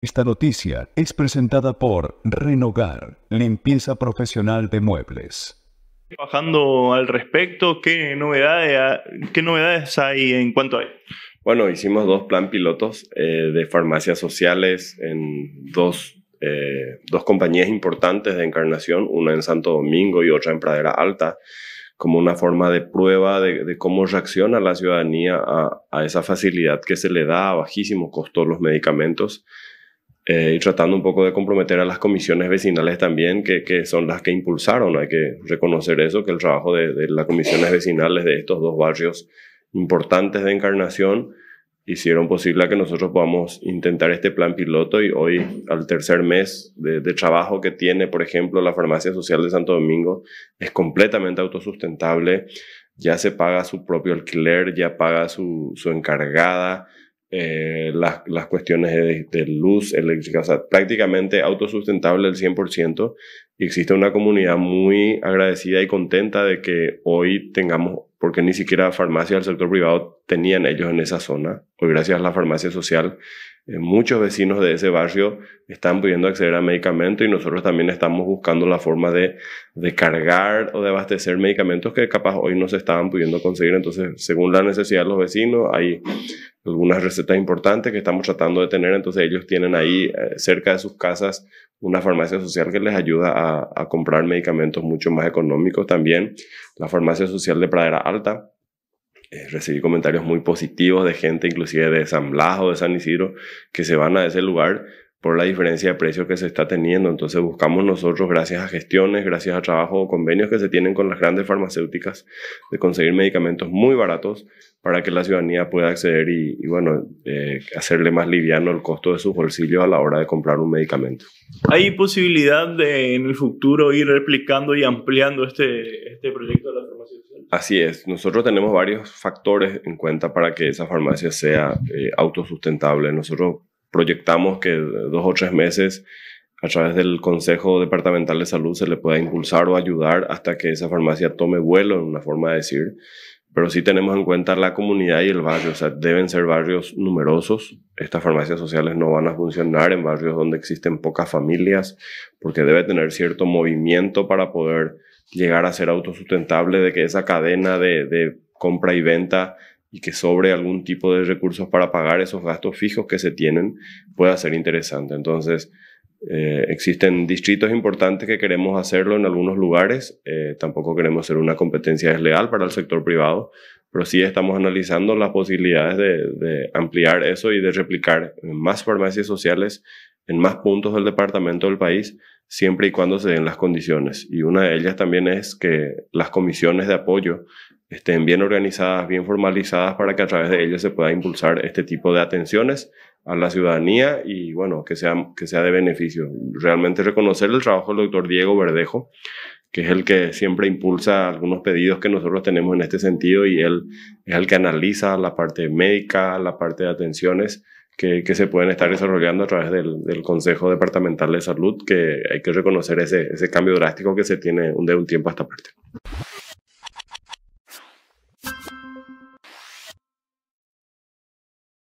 Esta noticia es presentada por Renogar, limpieza profesional de muebles. Trabajando al respecto, ¿qué novedades, qué novedades hay en cuanto a Bueno, hicimos dos plan pilotos eh, de farmacias sociales en dos, eh, dos compañías importantes de encarnación, una en Santo Domingo y otra en Pradera Alta, como una forma de prueba de, cómo reacciona la ciudadanía a, a esa facilidad que se le da a bajísimo costo los medicamentos. Eh, y tratando un poco de comprometer a las comisiones vecinales también, que, son las que impulsaron, hay que reconocer eso, que el trabajo de, las comisiones vecinales de estos dos barrios importantes de Encarnación hicieron posible que nosotros podamos intentar este plan piloto y hoy, al tercer mes de, trabajo que tiene, por ejemplo, la Farmacia Social de Santo Domingo, es completamente autosustentable, ya se paga su propio alquiler, ya paga su, su encargada, eh, las, las, cuestiones de, luz eléctrica, o prácticamente autosustentable al 100%. Y existe una comunidad muy agradecida y contenta de que hoy tengamos, porque ni siquiera farmacia del sector privado tenían ellos en esa zona. Hoy, gracias a la farmacia social, eh, muchos vecinos de ese barrio están pudiendo acceder a medicamentos y nosotros también estamos buscando la forma de, de cargar o de abastecer medicamentos que capaz hoy no se estaban pudiendo conseguir. Entonces, según la necesidad de los vecinos, hay algunas recetas importantes que estamos tratando de tener. Entonces ellos tienen ahí eh, cerca de sus casas una farmacia social que les ayuda a, comprar medicamentos mucho más económicos también. La farmacia social de Pradera Alta. Eh, recibí comentarios muy positivos de gente, inclusive de San Blas o de San Isidro, que se van a ese lugar por la diferencia de precio que se está teniendo. Entonces buscamos nosotros, gracias a gestiones, gracias a trabajo o convenios que se tienen con las grandes farmacéuticas, de conseguir medicamentos muy baratos para que la ciudadanía pueda acceder y, bueno, eh, hacerle más liviano el costo de sus bolsillos a la hora de comprar un medicamento. ¿Hay posibilidad de en el futuro ir replicando y ampliando este, este proyecto de la farmacia? Así es, nosotros tenemos varios factores en cuenta para que esa farmacia sea eh, autosustentable. Nosotros proyectamos que dos o tres meses a través del Consejo Departamental de Salud se le pueda impulsar o ayudar hasta que esa farmacia tome vuelo, en una forma de decir. Pero sí tenemos en cuenta la comunidad y el barrio, o sea, deben ser barrios numerosos. Estas farmacias sociales no van a funcionar en barrios donde existen pocas familias, porque debe tener cierto movimiento para poder llegar a ser autosustentable, de que esa cadena de, de compra y venta y que sobre algún tipo de recursos para pagar esos gastos fijos que se tienen pueda ser interesante. Entonces, eh, existen distritos importantes que queremos hacerlo en algunos lugares. Eh, tampoco queremos ser una competencia desleal para el sector privado, pero sí estamos analizando las posibilidades de, de, ampliar eso y de replicar más farmacias sociales en más puntos del departamento del país, siempre y cuando se den las condiciones. Y una de ellas también es que las comisiones de apoyo estén bien organizadas, bien formalizadas para que a través de ellas se pueda impulsar este tipo de atenciones a la ciudadanía y bueno, que sea, que sea de beneficio. Realmente reconocer el trabajo del doctor Diego Verdejo, que es el que siempre impulsa algunos pedidos que nosotros tenemos en este sentido y él es el que analiza la parte médica, la parte de atenciones que, que se pueden estar desarrollando a través del, del, Consejo Departamental de Salud, que hay que reconocer ese, ese cambio drástico que se tiene de un tiempo a esta parte.